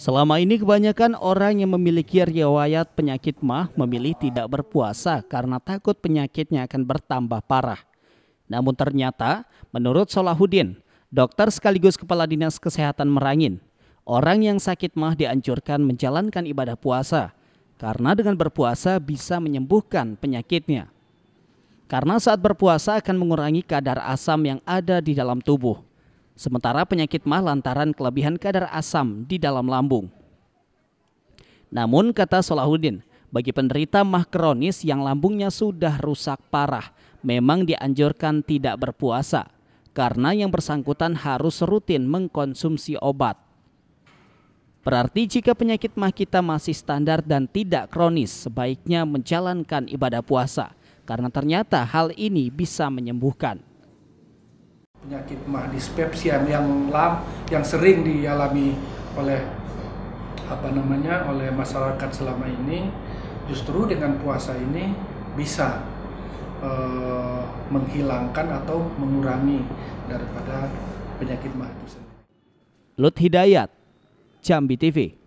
Selama ini kebanyakan orang yang memiliki riwayat penyakit mah memilih tidak berpuasa karena takut penyakitnya akan bertambah parah. Namun ternyata, menurut Solahuddin, dokter sekaligus Kepala Dinas Kesehatan Merangin, orang yang sakit mah dianjurkan menjalankan ibadah puasa karena dengan berpuasa bisa menyembuhkan penyakitnya. Karena saat berpuasa akan mengurangi kadar asam yang ada di dalam tubuh – Sementara penyakit mah lantaran kelebihan kadar asam di dalam lambung. Namun kata Solahuddin, bagi penderita mah kronis yang lambungnya sudah rusak parah, memang dianjurkan tidak berpuasa karena yang bersangkutan harus rutin mengkonsumsi obat. Berarti jika penyakit mah kita masih standar dan tidak kronis, sebaiknya menjalankan ibadah puasa karena ternyata hal ini bisa menyembuhkan. Penyakit mah dispepsia yang lam, yang sering dialami oleh apa namanya oleh masyarakat selama ini justru dengan puasa ini bisa e, menghilangkan atau mengurangi daripada penyakit mah itu sendiri. Lut Hidayat, Jambi TV.